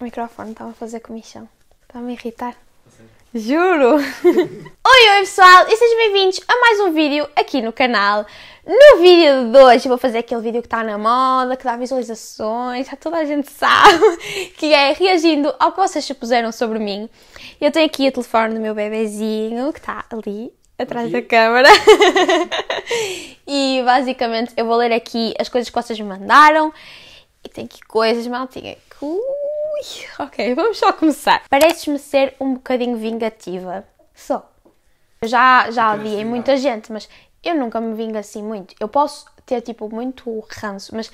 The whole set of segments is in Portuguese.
O microfone estava a fazer comichão. Está-me a irritar. Juro! oi, oi pessoal e sejam bem-vindos a mais um vídeo aqui no canal. No vídeo de hoje vou fazer aquele vídeo que está na moda, que dá visualizações, já toda a gente sabe, que é reagindo ao que vocês supuseram sobre mim. Eu tenho aqui o telefone do meu bebezinho, que está ali atrás aqui. da câmera. e basicamente eu vou ler aqui as coisas que vocês me mandaram. E tem aqui coisas, maltinha, Ui, ok, vamos só começar. Pareces-me ser um bocadinho vingativa. Só. já, já em assim, muita gente, mas eu nunca me vingo assim muito. Eu posso ter, tipo, muito ranço, mas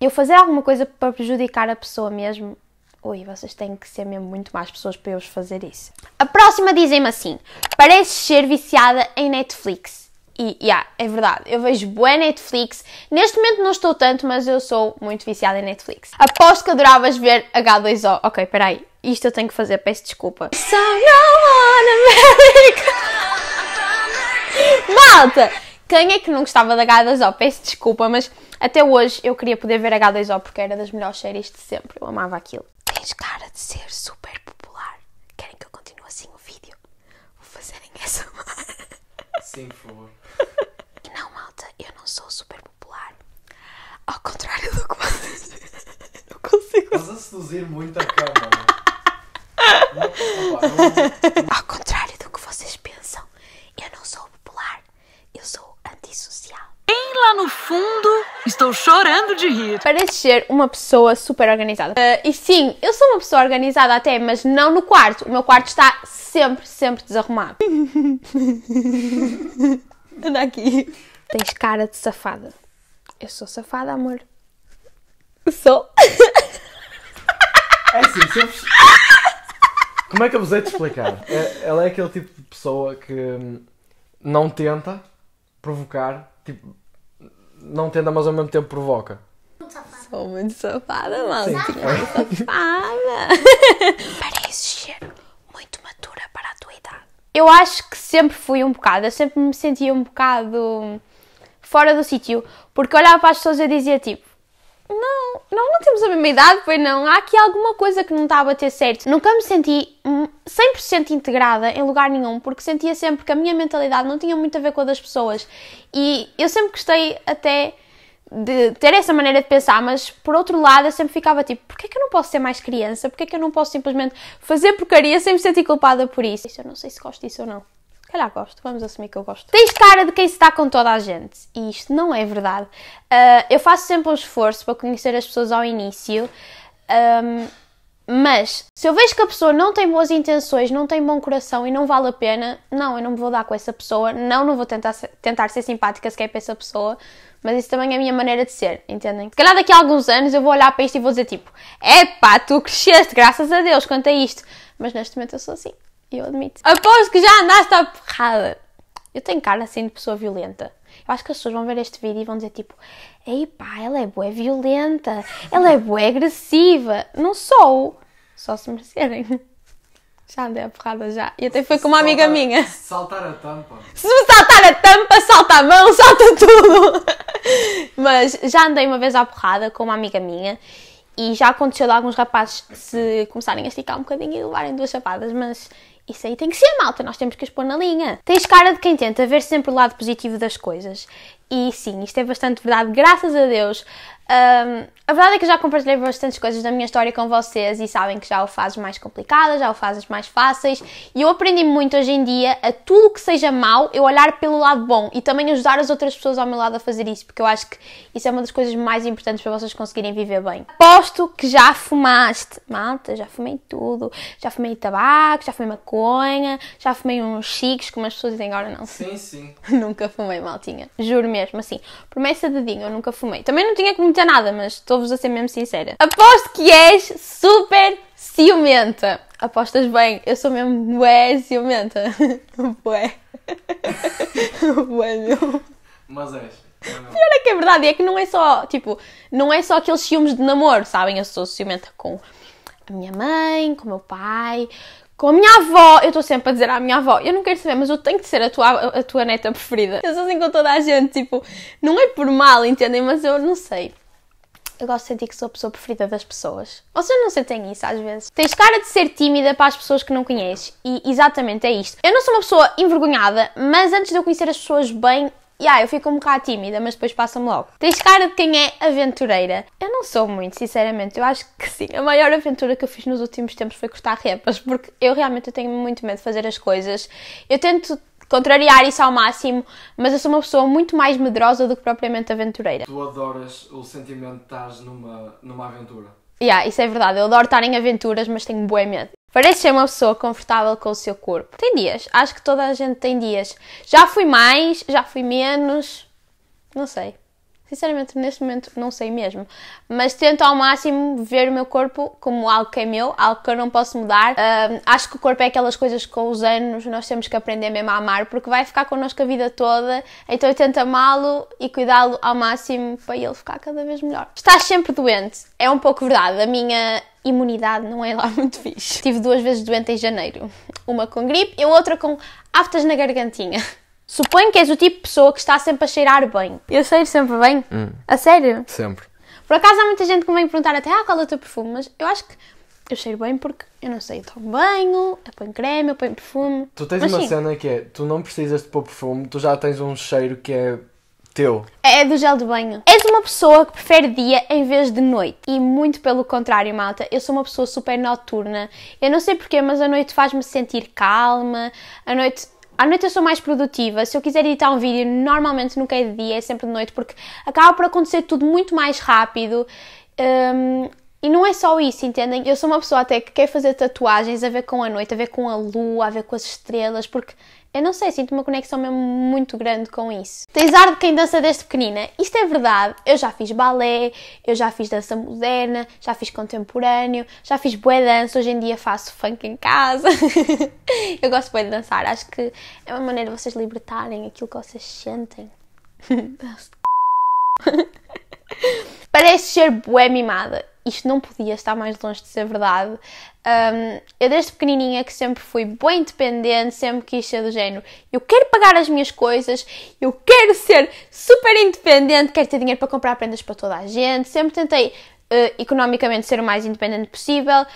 eu fazer alguma coisa para prejudicar a pessoa mesmo. Ui, vocês têm que ser mesmo muito mais pessoas para eu fazer isso. A próxima dizem-me assim: pareces ser viciada em Netflix. E, yeah, é verdade, eu vejo boa Netflix. Neste momento não estou tanto, mas eu sou muito viciada em Netflix. Aposto que adoravas ver H2O. Ok, peraí, isto eu tenho que fazer, peço desculpa. So America. Malta, quem é que não gostava da H2O? Peço desculpa, mas até hoje eu queria poder ver H2O porque era das melhores séries de sempre. Eu amava aquilo. Tens cara de ser super popular. Querem que eu continue assim o vídeo? Vou fazer em essa Sim, por favor eu não sou super popular. Ao contrário do que vocês. não consigo. Estás a seduzir muito a câmera. Né? Ao contrário do que vocês pensam, eu não sou popular, eu sou antissocial. Bem lá no fundo, estou chorando de rir. Parece ser uma pessoa super organizada. Uh, e sim, eu sou uma pessoa organizada até, mas não no quarto. O meu quarto está sempre, sempre desarrumado. Anda aqui. Tens cara de safada. Eu sou safada, amor. Sou. É assim, sempre... Como é que eu vos hei de explicar? É, ela é aquele tipo de pessoa que hum, não tenta provocar, tipo, não tenta, mas ao mesmo tempo provoca. Sou muito safada, malta. Muito safada. Parece ser muito matura para a tua idade. Eu acho que sempre fui um bocado, eu sempre me sentia um bocado hum, fora do sítio, porque olhava para as pessoas e dizia tipo: Não, não não temos a mesma idade, pois não, há aqui alguma coisa que não está a bater certo. Nunca me senti 100% hum, integrada em lugar nenhum, porque sentia sempre que a minha mentalidade não tinha muito a ver com a das pessoas e eu sempre gostei até de ter essa maneira de pensar, mas por outro lado eu sempre ficava tipo, porquê é que eu não posso ser mais criança? Porquê é que eu não posso simplesmente fazer porcaria sem me sentir culpada por isso? Isso eu não sei se gosto disso ou não calhar gosto, vamos assumir que eu gosto. Tens cara de quem está com toda a gente. E isto não é verdade. Uh, eu faço sempre um esforço para conhecer as pessoas ao início. Um, mas se eu vejo que a pessoa não tem boas intenções, não tem bom coração e não vale a pena, não, eu não me vou dar com essa pessoa, não, não vou tentar, tentar ser simpática sequer para essa pessoa, mas isso também é a minha maneira de ser, entendem? Se calhar daqui a alguns anos eu vou olhar para isto e vou dizer tipo, epá, tu cresceste, graças a Deus, quanto a isto. Mas neste momento eu sou assim eu admito. Aposto que já andaste à porrada. Eu tenho cara assim de pessoa violenta. Eu acho que as pessoas vão ver este vídeo e vão dizer tipo Ei pá, ela é é violenta, ela é é agressiva. Não sou, só se merecerem. Já andei a porrada já. E até foi com uma saltar, amiga minha. Se saltar a tampa. Se me saltar a tampa, salta a mão, salta tudo. Mas já andei uma vez à porrada com uma amiga minha e já aconteceu de alguns rapazes se começarem a esticar um bocadinho e levarem duas chapadas, mas isso aí tem que ser malta, nós temos que expor na linha. Tens cara de quem tenta ver sempre o lado positivo das coisas. E sim, isto é bastante verdade, graças a Deus. Um, a verdade é que eu já compartilhei bastantes coisas da minha história com vocês e sabem que já o fazes mais complicadas, já o fazes mais fáceis. E eu aprendi muito hoje em dia a tudo que seja mau, eu olhar pelo lado bom e também ajudar as outras pessoas ao meu lado a fazer isso, porque eu acho que isso é uma das coisas mais importantes para vocês conseguirem viver bem. Aposto que já fumaste, malta, já fumei tudo, já fumei tabaco, já fumei maconha maconha, já fumei uns chiques, como as pessoas dizem agora não. Sim, sim. nunca fumei, maltinha. Juro mesmo, assim. Promessa de dinho, eu nunca fumei. Também não tinha que meter nada, mas estou-vos a ser mesmo sincera. Aposto que és super ciumenta. Apostas bem, eu sou mesmo bué ciumenta. bué. bué, meu. Mas és. Pior é que é verdade, é que não é só, tipo, não é só aqueles ciúmes de namoro, sabem? Eu sou ciumenta com a minha mãe, com o meu pai, com a minha avó, eu estou sempre a dizer à minha avó, eu não quero saber, mas eu tenho que ser a tua, a tua neta preferida. Eu sou assim com toda a gente, tipo, não é por mal, entendem? Mas eu não sei. Eu gosto de sentir que sou a pessoa preferida das pessoas. Vocês não sentem isso às vezes? Tens cara de ser tímida para as pessoas que não conheces. E exatamente é isto. Eu não sou uma pessoa envergonhada, mas antes de eu conhecer as pessoas bem, e ah, eu fico um bocado tímida, mas depois passa-me logo. Tens cara de quem é aventureira? Eu não sou muito, sinceramente. Eu acho que sim. A maior aventura que eu fiz nos últimos tempos foi cortar repas, porque eu realmente tenho muito medo de fazer as coisas. Eu tento contrariar isso ao máximo, mas eu sou uma pessoa muito mais medrosa do que propriamente aventureira. Tu adoras o sentimento de estar numa, numa aventura. Yeah, isso é verdade. Eu adoro estar em aventuras, mas tenho bué medo parece ser uma pessoa confortável com o seu corpo. Tem dias, acho que toda a gente tem dias. Já fui mais, já fui menos, não sei. Sinceramente, neste momento não sei mesmo. Mas tento ao máximo ver o meu corpo como algo que é meu, algo que eu não posso mudar. Uh, acho que o corpo é aquelas coisas que com os anos nós temos que aprender mesmo a amar, porque vai ficar connosco a vida toda. Então eu tento amá-lo e cuidá-lo ao máximo para ele ficar cada vez melhor. Estás sempre doente, é um pouco verdade. A minha imunidade não é lá muito fixe. Tive duas vezes doente em janeiro. Uma com gripe e outra com aftas na gargantinha. Suponho que és o tipo de pessoa que está sempre a cheirar bem. Eu cheiro sempre bem? Hum. A sério? Sempre. Por acaso há muita gente que me vem perguntar até ah, qual é o teu perfume, mas eu acho que eu cheiro bem porque eu não sei, eu tomo banho, eu ponho creme, eu ponho perfume. Tu tens mas uma sim. cena que é, tu não precisas de pôr perfume, tu já tens um cheiro que é teu. É, é do gel de banho. És uma pessoa que prefere dia em vez de noite. E muito pelo contrário, malta. Eu sou uma pessoa super noturna. Eu não sei porquê, mas a noite faz-me sentir calma. A noite à noite eu sou mais produtiva. Se eu quiser editar um vídeo, normalmente nunca é de dia, é sempre de noite, porque acaba por acontecer tudo muito mais rápido. Um, e não é só isso, entendem? Eu sou uma pessoa até que quer fazer tatuagens a ver com a noite, a ver com a lua, a ver com as estrelas, porque eu não sei, sinto uma conexão mesmo muito grande com isso. Tens ar de quem dança desde pequenina? Isto é verdade. Eu já fiz balé, eu já fiz dança moderna, já fiz contemporâneo, já fiz boa dança, hoje em dia faço funk em casa. eu gosto bem de dançar, acho que é uma maneira de vocês libertarem aquilo que vocês sentem. Parece ser bué mimada isto não podia estar mais longe de ser verdade. Um, eu desde pequenininha que sempre fui bem independente, sempre quis ser do género. Eu quero pagar as minhas coisas, eu quero ser super independente, quero ter dinheiro para comprar prendas para toda a gente. Sempre tentei uh, economicamente ser o mais independente possível.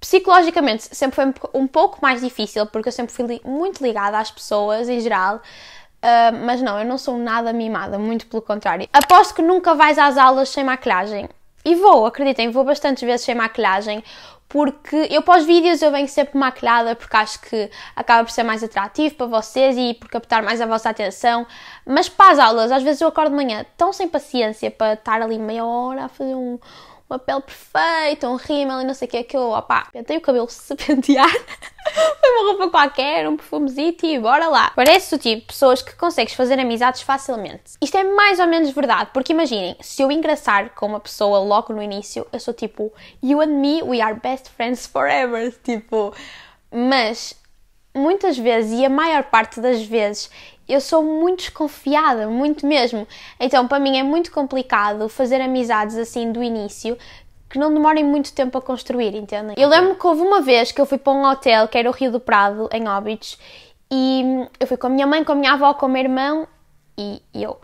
Psicologicamente sempre foi um pouco mais difícil porque eu sempre fui li muito ligada às pessoas em geral. Uh, mas não, eu não sou nada mimada, muito pelo contrário. Aposto que nunca vais às aulas sem maquilhagem. E vou, acreditem, vou bastantes vezes sem maquilhagem, porque eu para os vídeos eu venho sempre maquilhada porque acho que acaba por ser mais atrativo para vocês e por captar mais a vossa atenção, mas para as aulas, às vezes eu acordo de manhã tão sem paciência para estar ali meia hora a fazer um, uma pele perfeita, um rímel e não sei o que é que eu, opá, pentei o cabelo se pentear foi uma roupa qualquer, um perfumezinho e bora lá. Parece o tipo de pessoas que consegues fazer amizades facilmente. Isto é mais ou menos verdade, porque imaginem, se eu engraçar com uma pessoa logo no início, eu sou tipo, you and me, we are best friends forever. Tipo, mas muitas vezes e a maior parte das vezes eu sou muito desconfiada, muito mesmo. Então, para mim é muito complicado fazer amizades assim do início, que não demorem muito tempo a construir, entendem? Eu lembro que houve uma vez que eu fui para um hotel, que era o Rio do Prado, em Óbidos, e eu fui com a minha mãe, com a minha avó, com o meu irmão e eu.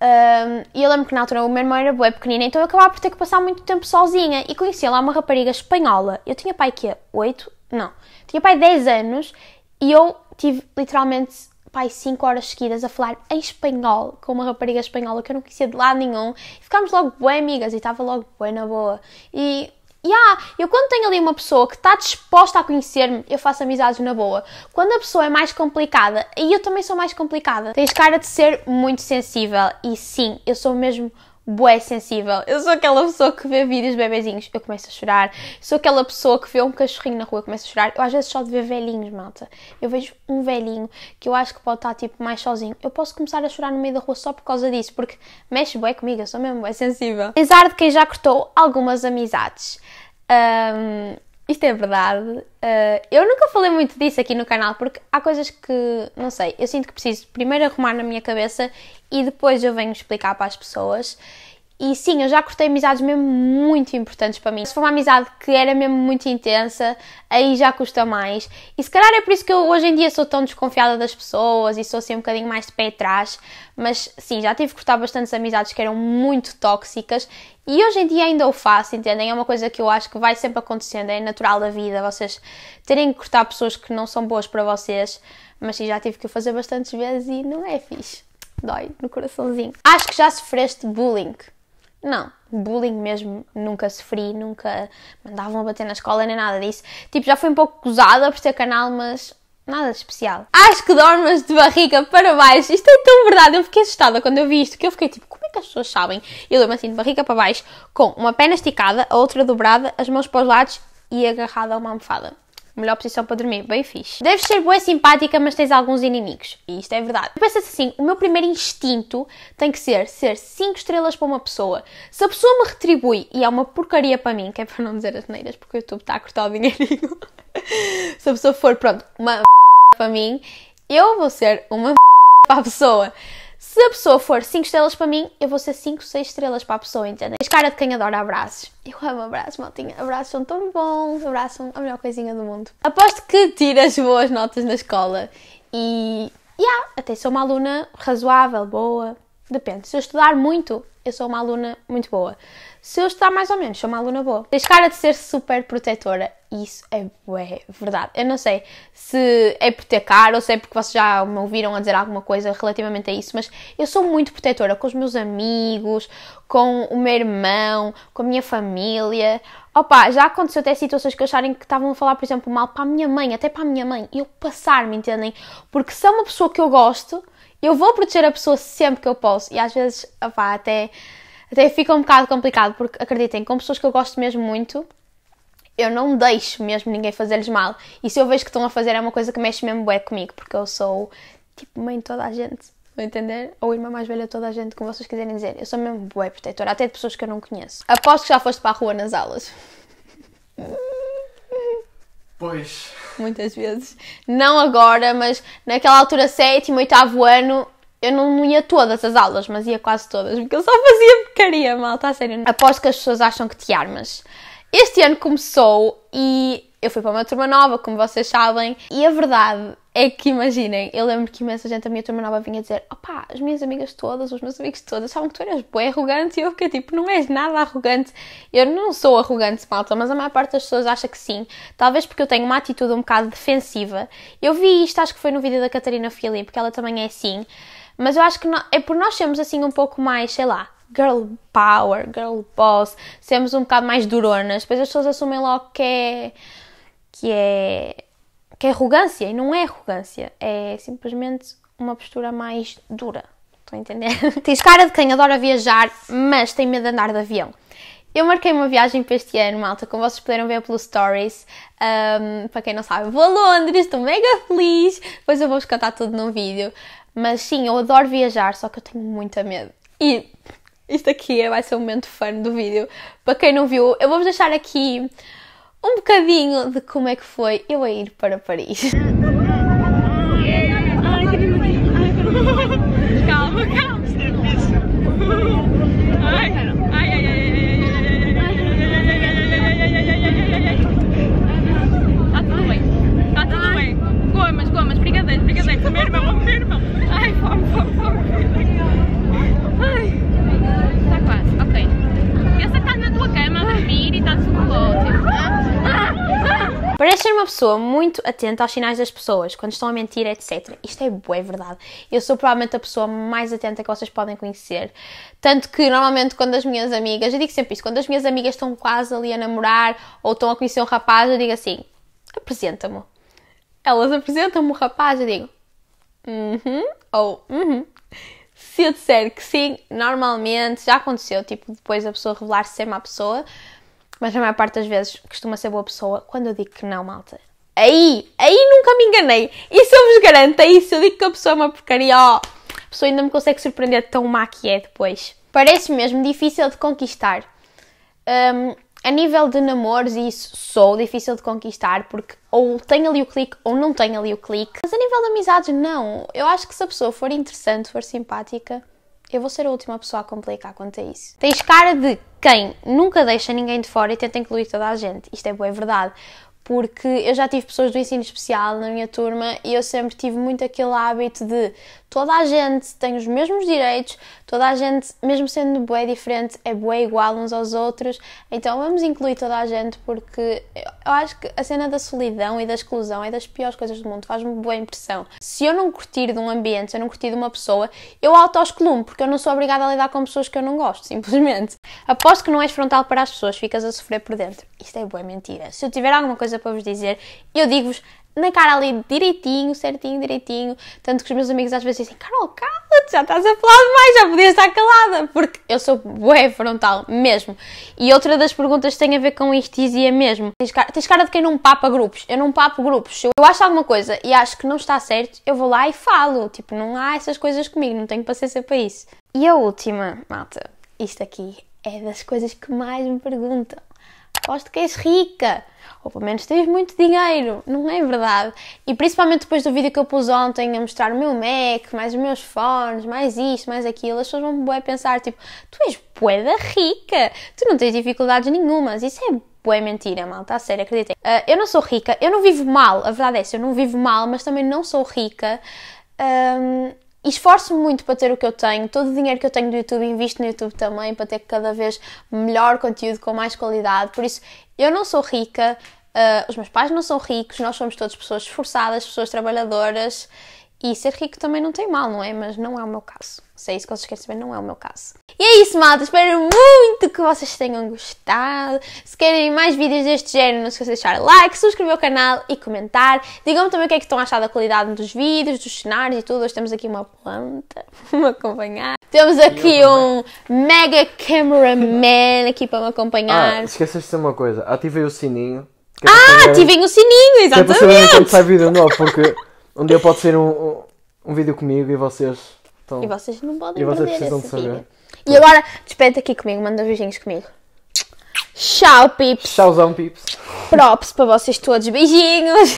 Um, e eu lembro que na altura o meu irmão era bué pequenina, então eu acabava por ter que passar muito tempo sozinha. E conheci lá uma rapariga espanhola. Eu tinha pai que 8? Não. Tinha pai 10 anos e eu tive literalmente pai 5 horas seguidas a falar em espanhol com uma rapariga espanhola que eu não conhecia de lado nenhum. E ficámos logo bem amigas e estava logo bem na boa. E ah eu quando tenho ali uma pessoa que está disposta a conhecer-me, eu faço amizades na boa. Quando a pessoa é mais complicada, e eu também sou mais complicada, tens cara de ser muito sensível. E sim, eu sou mesmo bué sensível. Eu sou aquela pessoa que vê vídeos de bebezinhos, eu começo a chorar. Sou aquela pessoa que vê um cachorrinho na rua, eu começo a chorar. Eu às vezes só de ver velhinhos, malta. Eu vejo um velhinho que eu acho que pode estar tipo mais sozinho. Eu posso começar a chorar no meio da rua só por causa disso, porque mexe bué comigo, eu sou mesmo bué sensível. Apesar de quem já cortou algumas amizades. Um, isto é verdade. Uh, eu nunca falei muito disso aqui no canal porque há coisas que, não sei, eu sinto que preciso primeiro arrumar na minha cabeça e depois eu venho explicar para as pessoas. E sim, eu já cortei amizades mesmo muito importantes para mim. Se for uma amizade que era mesmo muito intensa, aí já custa mais. E se calhar é por isso que eu hoje em dia sou tão desconfiada das pessoas e sou assim um bocadinho mais de pé atrás. Mas sim, já tive que cortar bastantes amizades que eram muito tóxicas e hoje em dia ainda o faço, entendem? É uma coisa que eu acho que vai sempre acontecendo, é natural da vida, vocês terem que cortar pessoas que não são boas para vocês. Mas sim, já tive que o fazer bastantes vezes e não é fixe. Dói no coraçãozinho. Acho que já sofreste bullying. Não, bullying mesmo, nunca sofri, nunca mandavam a bater na escola nem nada disso. Tipo, já fui um pouco gozada por ser canal, mas nada de especial. Acho que dormas de barriga para baixo. Isto é tão verdade. Eu fiquei assustada quando eu vi isto, que eu fiquei tipo, como é que as pessoas sabem? Eu dormo assim de barriga para baixo, com uma perna esticada, a outra dobrada, as mãos para os lados e agarrada a uma almofada melhor posição para dormir, bem fixe. Deves ser boa e simpática, mas tens alguns inimigos. E isto é verdade. Pensa assim, o meu primeiro instinto tem que ser ser 5 estrelas para uma pessoa. Se a pessoa me retribui e é uma porcaria para mim, que é para não dizer as neiras, porque o YouTube está a cortar o dinheirinho. Se a pessoa for, pronto, uma para mim, eu vou ser uma para a pessoa. Se a pessoa for 5 estrelas para mim, eu vou ser 5, 6 estrelas para a pessoa, entende? a cara de quem adora abraços. Eu amo abraços, maltinha. Abraços são tão bons, abraços são a melhor coisinha do mundo. Aposto que tiras boas notas na escola e. Yeah, até sou uma aluna razoável, boa, Depende. Se eu estudar muito, eu sou uma aluna muito boa. Se eu estudar mais ou menos, sou uma aluna boa. Tens cara de ser super protetora. Isso é, é verdade. Eu não sei se é por ter cara ou se é porque vocês já me ouviram a dizer alguma coisa relativamente a isso, mas eu sou muito protetora com os meus amigos, com o meu irmão, com a minha família. Opa, já aconteceu até situações que acharem que estavam a falar, por exemplo, mal para a minha mãe, até para a minha mãe, eu passar, me entendem? Porque se é uma pessoa que eu gosto, eu vou proteger a pessoa sempre que eu posso e às vezes, opá, até, até fica um bocado complicado porque acreditem, com pessoas que eu gosto mesmo muito, eu não deixo mesmo ninguém fazer-lhes mal. E se eu vejo que estão a fazer é uma coisa que mexe mesmo bem comigo, porque eu sou tipo mãe de toda a gente, vão entender? Ou irmã mais velha de toda a gente, como vocês quiserem dizer. Eu sou mesmo bué protetora, até de pessoas que eu não conheço. Aposto que já foste para a rua nas aulas. Pois muitas vezes. Não agora, mas naquela altura, sétimo, oitavo ano, eu não, não, ia todas as aulas, mas ia quase todas, porque eu só fazia porcaria, malta, a sério. Aposto que as pessoas acham que te armas. Este ano começou e eu fui para uma turma nova, como vocês sabem, e a verdade é que imaginem, eu lembro que imensa gente, a minha turma nova, vinha dizer: opá, as minhas amigas todas, os meus amigos todos, sabem que tu eras boé arrogante e eu fiquei tipo: não és nada arrogante. Eu não sou arrogante, malta, mas a maior parte das pessoas acha que sim. Talvez porque eu tenho uma atitude um bocado defensiva. Eu vi isto, acho que foi no vídeo da Catarina Filipe, que ela também é assim. Mas eu acho que é por nós sermos assim um pouco mais, sei lá, girl power, girl boss, sermos um bocado mais duronas. Depois as pessoas assumem logo que é. que é que é arrogância, e não é arrogância, é simplesmente uma postura mais dura. Estão a entender? Tens cara de quem adora viajar, mas tem medo de andar de avião. Eu marquei uma viagem para este ano, malta, como vocês puderam ver pelo Stories. Um, para quem não sabe, vou a Londres, estou mega feliz. Depois eu vou-vos cantar tudo num vídeo. Mas sim, eu adoro viajar, só que eu tenho muita medo. E isto aqui vai ser um momento fã do vídeo. Para quem não viu, eu vou-vos deixar aqui um bocadinho de como é que foi eu a ir para Paris. pessoa muito atenta aos sinais das pessoas, quando estão a mentir, etc. Isto é boa, é verdade. Eu sou provavelmente a pessoa mais atenta que vocês podem conhecer. Tanto que normalmente quando as minhas amigas, eu digo sempre isso, quando as minhas amigas estão quase ali a namorar ou estão a conhecer um rapaz, eu digo assim: apresenta-me. Elas apresentam-me o rapaz, eu digo: uhum, -huh, ou uhum. -huh. Se eu disser que sim, normalmente já aconteceu, tipo, depois a pessoa revelar-se ser má pessoa, mas a maior parte das vezes costuma ser boa pessoa. Quando eu digo que não, malta, Aí, aí nunca me enganei. Isso eu vos garanto. Aí é se eu digo que a pessoa é uma porcaria, ó, oh, a pessoa ainda me consegue surpreender tão má que é depois. Parece mesmo difícil de conquistar. Um, a nível de namores isso sou difícil de conquistar porque ou tem ali o clique ou não tem ali o clique. Mas a nível de amizades, não. Eu acho que se a pessoa for interessante, for simpática, eu vou ser a última pessoa a complicar quanto a isso. Tens cara de quem nunca deixa ninguém de fora e tenta incluir toda a gente. Isto é boa verdade porque eu já tive pessoas do ensino especial na minha turma e eu sempre tive muito aquele hábito de toda a gente tem os mesmos direitos, toda a gente, mesmo sendo bué diferente, é bué igual uns aos outros. Então vamos incluir toda a gente porque eu acho que a cena da solidão e da exclusão é das piores coisas do mundo, faz-me boa impressão. Se eu não curtir de um ambiente, se eu não curtir de uma pessoa, eu auto-excluo porque eu não sou obrigada a lidar com pessoas que eu não gosto, simplesmente. Aposto que não és frontal para as pessoas, ficas a sofrer por dentro. Isto é boa mentira. Se eu tiver alguma coisa para vos dizer, eu digo-vos na cara ali direitinho, certinho, direitinho. Tanto que os meus amigos às vezes dizem: Carol, cala-te, já estás a falar demais, já podias estar calada. Porque eu sou bué frontal, mesmo. E outra das perguntas tem a ver com ictizia mesmo. Tens cara, tens cara de quem não papa grupos. Eu não papo grupos. Eu acho alguma coisa e acho que não está certo, eu vou lá e falo. Tipo, não há essas coisas comigo, não tenho paciência para isso. E a última, malta, isto aqui é das coisas que mais me perguntam aposto que és rica, ou pelo menos tens muito dinheiro, não é verdade? E principalmente depois do vídeo que eu pus ontem a mostrar o meu Mac, mais os meus fones, mais isto, mais aquilo, as pessoas vão bué pensar, tipo, tu és boeda rica, tu não tens dificuldades nenhumas, isso é bué mentira, malta, a sério, acreditem. Uh, eu não sou rica, eu não vivo mal, a verdade é essa, eu não vivo mal, mas também não sou rica. Um, esforço-me muito para ter o que eu tenho. Todo o dinheiro que eu tenho do YouTube invisto no YouTube também para ter cada vez melhor conteúdo, com mais qualidade. Por isso, eu não sou rica, uh, os meus pais não são ricos, nós somos todas pessoas esforçadas, pessoas trabalhadoras e ser rico também não tem mal, não é? Mas não é o meu caso. Se é isso que vocês querem saber, não é o meu caso. E é isso, malta. Espero muito que vocês tenham gostado. Se querem mais vídeos deste género, não se esqueçam de deixar like, subscrever o canal e comentar. Digam-me também o que é que estão a achar da qualidade dos vídeos, dos cenários e tudo. Hoje temos aqui uma planta para me acompanhar. Temos aqui um mega cameraman aqui para me acompanhar. Ah, esqueceste de uma coisa. Ativei o sininho. É ah, ativei o sininho, exatamente. Que é para saber quando sai vídeo novo, porque... Um dia pode ser um, um, um vídeo comigo e vocês estão. E vocês não podem e vocês precisam de saber. Vídeo. E agora, despede aqui comigo, manda beijinhos comigo. Tchau, pips! Tchauzão, pips! Props para vocês todos, beijinhos!